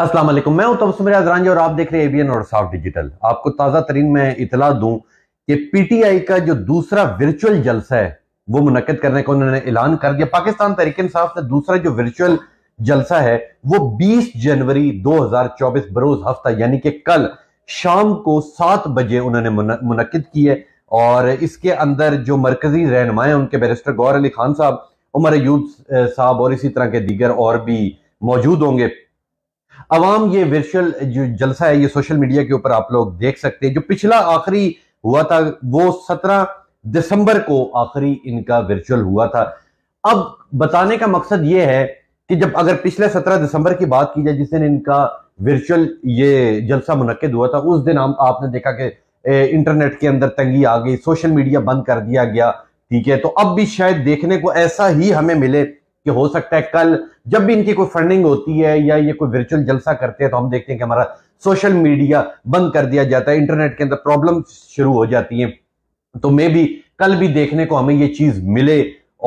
अस्सलाम वालेकुम मैं उत्तम सुमर अदरानजी और आप देख रहे हैं एबीएन और साफ डिजिटल आपको ताज़ा तरीन मैं इतला दूं कि पीटीआई का जो दूसरा वर्चुअल जलसा है वो मुनद करने का उन्होंने ऐलान कर दिया पाकिस्तान तरीके इंसाफ ने दूसरा जो वर्चुअल जलसा है वो 20 जनवरी 2024 बरोज हफ्ता यानी कि कल शाम को सात बजे उन्होंने मुनद की है और इसके अंदर जो मरकजी रहनमाय उनके बैरिस्टर गौर अली खान साहब उमर अयूब साहब और इसी तरह के दीगर और भी मौजूद होंगे अवाम ये वर्चुअल जो जलसा है ये सोशल मीडिया के ऊपर आप लोग देख सकते हैं जो पिछला आखिरी हुआ था वो सत्रह दिसंबर को आखिरी इनका वर्चुअल हुआ था अब बताने का मकसद ये है कि जब अगर पिछले सत्रह दिसंबर की बात की जाए जिस दिन इनका वर्चुअल ये जलसा मुनद हुआ था उस दिन हम आपने देखा कि इंटरनेट के अंदर तंगी आ गई सोशल मीडिया बंद कर दिया गया ठीक है तो अब भी शायद देखने को ऐसा ही हमें मिले कि हो सकता है कल जब भी इनकी कोई फंडिंग होती है या ये कोई वर्चुअल जलसा करते हैं तो हम देखते हैं कि हमारा सोशल मीडिया बंद कर दिया जाता है इंटरनेट के अंदर प्रॉब्लम शुरू हो जाती है तो मे भी कल भी देखने को हमें ये चीज मिले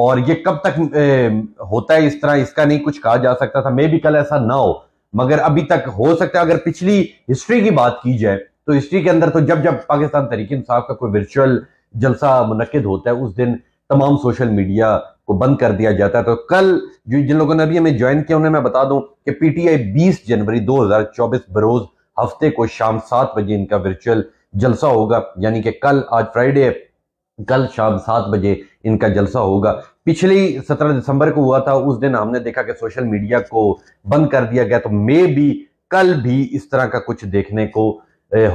और ये कब तक ए, होता है इस तरह इसका नहीं कुछ कहा जा सकता था मे भी कल ऐसा ना हो मगर अभी तक हो सकता है अगर पिछली हिस्ट्री की बात की जाए तो हिस्ट्री के अंदर तो जब जब पाकिस्तान तरीके इंसाफ का कोई वर्चुअल जलसा मुनद होता है उस दिन तमाम सोशल मीडिया को बंद कर दिया जाता है तो कल जो जिन लोगों ने अभी हमें ज्वाइन किया उन्हें मैं बता दूं कि पीटीआई 20 जनवरी 2024 बरोज हफ्ते को शाम सात बजे इनका वर्चुअल जलसा होगा यानी कि कल आज फ्राइडे कल शाम सात बजे इनका जलसा होगा पिछली सत्रह दिसंबर को हुआ था उस दिन हमने देखा कि सोशल मीडिया को बंद कर दिया गया तो मे भी कल भी इस तरह का कुछ देखने को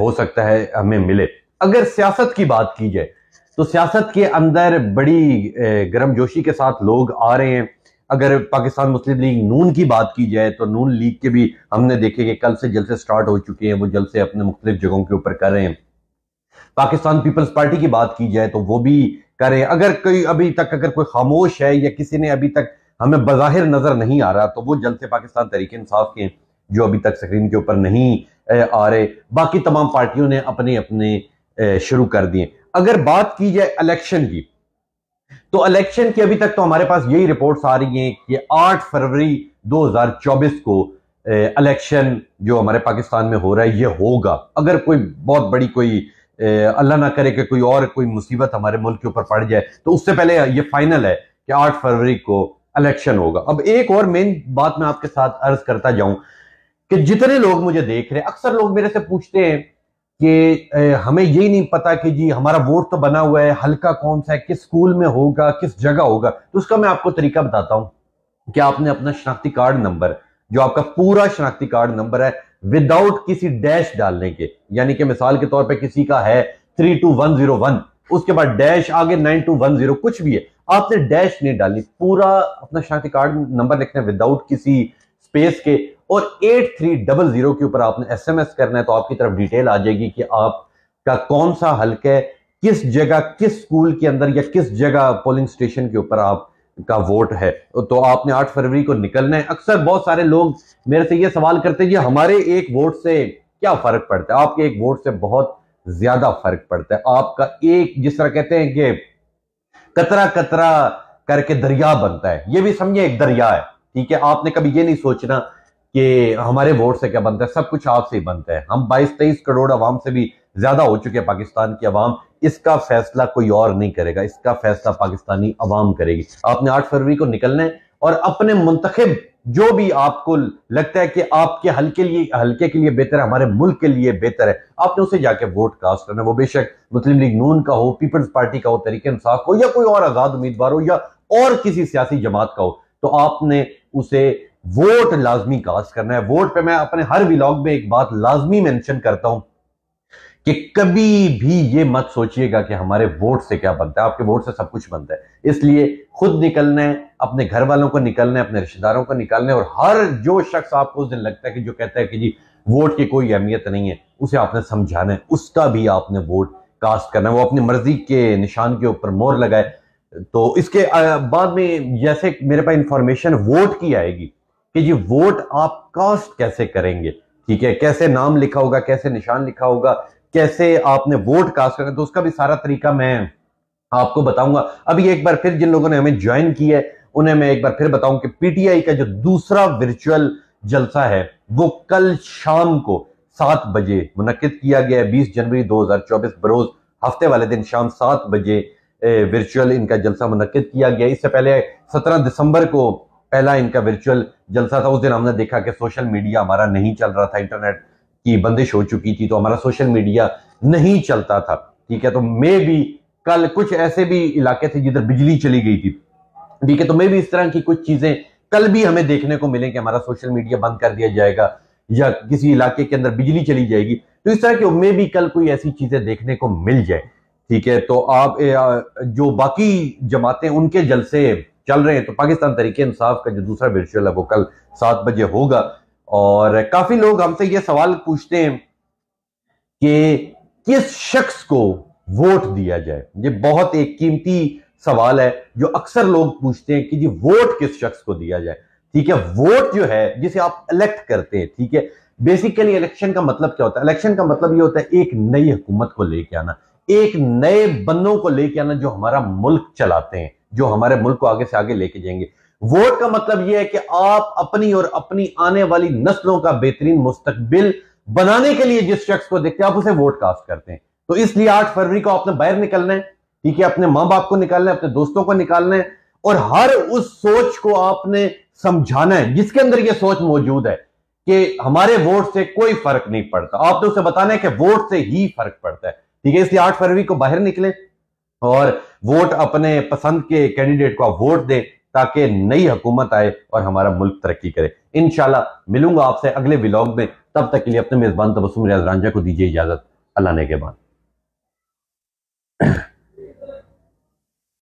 हो सकता है हमें मिले अगर सियासत की बात की जाए तो सियासत के अंदर बड़ी गर्मजोशी के साथ लोग आ रहे हैं अगर पाकिस्तान मुस्लिम लीग नून की बात की जाए तो नून लीग के भी हमने देखे कि कल से जलसे स्टार्ट हो चुके हैं वो जलसे अपने मुख्तलिफ जगहों के ऊपर कर रहे हैं पाकिस्तान पीपल्स पार्टी की बात की जाए तो वो भी करें अगर कोई अभी तक अगर कोई खामोश है या किसी ने अभी तक हमें बज़ाहिर नज़र नहीं आ रहा तो वो जलसे पाकिस्तान तरीके इंसाफ के जो अभी तक स्क्रीन के ऊपर नहीं आ रहे बाकी तमाम पार्टियों ने अपने अपने शुरू कर दिए अगर बात की जाए इलेक्शन की तो इलेक्शन की अभी तक तो हमारे पास यही रिपोर्ट्स आ रही हैं कि 8 फरवरी 2024 को इलेक्शन जो हमारे पाकिस्तान में हो रहा है ये होगा अगर कोई बहुत बड़ी कोई अल्लाह ना करे कि कोई और कोई मुसीबत हमारे मुल्क के ऊपर पड़ जाए तो उससे पहले ये फाइनल है कि 8 फरवरी को इलेक्शन होगा अब एक और मेन बात मैं आपके साथ अर्ज करता जाऊं कि जितने लोग मुझे देख रहे हैं अक्सर लोग मेरे से पूछते हैं कि हमें यही नहीं पता कि जी हमारा वोट तो बना हुआ है हल्का कौन सा है किस स्कूल में होगा किस जगह होगा तो उसका मैं आपको तरीका बताता हूं कि आपने अपना शनाख्ति कार्ड नंबर जो आपका पूरा शनाख्ती कार्ड नंबर है विदाउट किसी डैश डालने के यानी कि मिसाल के तौर पर किसी का है three two one zero one उसके बाद डैश आगे नाइन टू वन जीरो कुछ भी है आपने डैश नहीं डालनी पूरा अपना शनाख्ती कार्ड नंबर लिखना है विदाउट किसी स्पेस के और एट थ्री डबल जीरो के ऊपर आपने एसएमएस करना है तो आपकी तरफ डिटेल आ जाएगी कि आपका कौन सा हल्क है किस जगह किस स्कूल के अंदर या किस जगह पोलिंग स्टेशन के ऊपर आप का वोट है तो आपने आठ फरवरी को निकलना है अक्सर बहुत सारे लोग मेरे से ये सवाल करते हैं कि हमारे एक वोट से क्या फर्क पड़ता है आपके एक वोट से बहुत ज्यादा फर्क पड़ता है आपका एक जिस तरह कहते हैं कि कतरा कतरा करके दरिया बनता है ये भी समझिए एक दरिया है ठीक है आपने कभी ये नहीं सोचना कि हमारे वोट से क्या बनता है सब कुछ आपसे ही बनता है हम बाईस तेईस करोड़ अवाम से भी ज्यादा हो चुके हैं पाकिस्तान की अवाम इसका फैसला कोई और नहीं करेगा इसका फैसला पाकिस्तानी अवाम करेगी आपने आठ फरवरी को निकलना है और अपने मुंतखब जो भी आपको लगता है कि आपके हल्के लिए हल्के के लिए बेहतर है हमारे मुल्क के लिए बेहतर है आपने उसे जाके वोट कास्ट करना वो बेशक मुस्लिम लीग नून का हो पीपल्स पार्टी का हो तरीके इंसाफ हो या कोई और आजाद उम्मीदवार हो या और किसी सियासी जमात का हो तो आपने उसे वोट लाजमी कास्ट करना है वोट पे मैं अपने हर व्लॉग में एक बात लाजमी मेंशन करता हूं कि कभी भी ये मत सोचिएगा कि हमारे वोट से क्या बनता है आपके वोट से सब कुछ बनता है इसलिए खुद निकलना है अपने घर वालों को निकलना है अपने रिश्तेदारों को निकलना है और हर जो शख्स आपको उस दिन लगता है कि जो कहता है कि जी वोट की कोई अहमियत नहीं है उसे आपने समझाना है उसका भी आपने वोट कास्ट करना है वो अपनी मर्जी के निशान के ऊपर मोर लगाए तो इसके बाद में जैसे मेरे पास इंफॉर्मेशन वोट की आएगी कि जी वोट आप कास्ट कैसे करेंगे ठीक है कैसे नाम लिखा होगा कैसे निशान लिखा होगा कैसे आपने वोट कास्ट करना तो उसका भी सारा तरीका मैं आपको बताऊंगा अभी एक बार फिर जिन लोगों ने हमें ज्वाइन किया है उन्हें मैं एक बार फिर बताऊं कि पीटीआई का जो दूसरा वर्चुअल जलसा है वो कल शाम को सात बजे मुनद किया गया है बीस जनवरी 2024 बरोज हफ्ते वाले दिन शाम सात बजे वर्चुअल इनका जलसा मुनद किया गया इससे पहले सत्रह दिसंबर को पहला इनका वर्चुअल जलसा था उस दिन हमने देखा कि सोशल मीडिया हमारा नहीं चल रहा था इंटरनेट की बंदिश हो चुकी थी तो हमारा सोशल मीडिया नहीं चलता था ठीक है तो मे भी कल कुछ ऐसे भी इलाके थे जिधर बिजली चली गई थी ठीक है तो मे भी इस तरह की कुछ चीजें कल भी हमें देखने को मिले कि हमारा सोशल मीडिया बंद कर दिया जाएगा या किसी इलाके के अंदर बिजली चली जाएगी तो इस तरह की मे भी कल कोई ऐसी चीजें देखने को मिल जाए ठीक है तो आप जो बाकी जमातें उनके जलसे चल रहे हैं तो पाकिस्तान तरीके इंसाफ का जो दूसरा वर्चुअल है वो कल सात बजे होगा और काफी लोग हमसे ये सवाल पूछते हैं कि किस शख्स को वोट दिया जाए ये बहुत एक कीमती सवाल है जो अक्सर लोग पूछते हैं कि जी वोट किस शख्स को दिया जाए ठीक है वोट जो है जिसे आप इलेक्ट करते हैं ठीक है बेसिकली इलेक्शन का मतलब क्या होता है इलेक्शन का मतलब ये होता है एक नई हुकूमत को लेके आना एक नए बंदों को लेके आना जो हमारा मुल्क चलाते हैं जो हमारे मुल्क को आगे से आगे लेके जाएंगे वोट का मतलब यह है कि आप अपनी और अपनी आने वाली नस्लों का बेहतरीन मुस्तबिल बनाने के लिए जिस शख्स को देखते हैं आप उसे वोट कास्ट करते हैं तो इसलिए आठ फरवरी को आपने बाहर निकलना है ठीक है अपने माँ बाप को निकालना है अपने दोस्तों को निकालना है और हर उस सोच को आपने समझाना है जिसके अंदर यह सोच मौजूद है कि हमारे वोट से कोई फर्क नहीं पड़ता आपने उसे बताना है कि वोट से ही फर्क पड़ता है ठीक है इसलिए आठ फरवरी को बाहर निकले और वोट अपने पसंद के कैंडिडेट को आप वोट दें ताकि नई हुकूमत आए और हमारा मुल्क तरक्की करे इन मिलूंगा आपसे अगले ब्लॉग में तब तक के लिए अपने मेजबान तबसुम रियाज रांझा को दीजिए इजाजत अल्लाह ने के बाद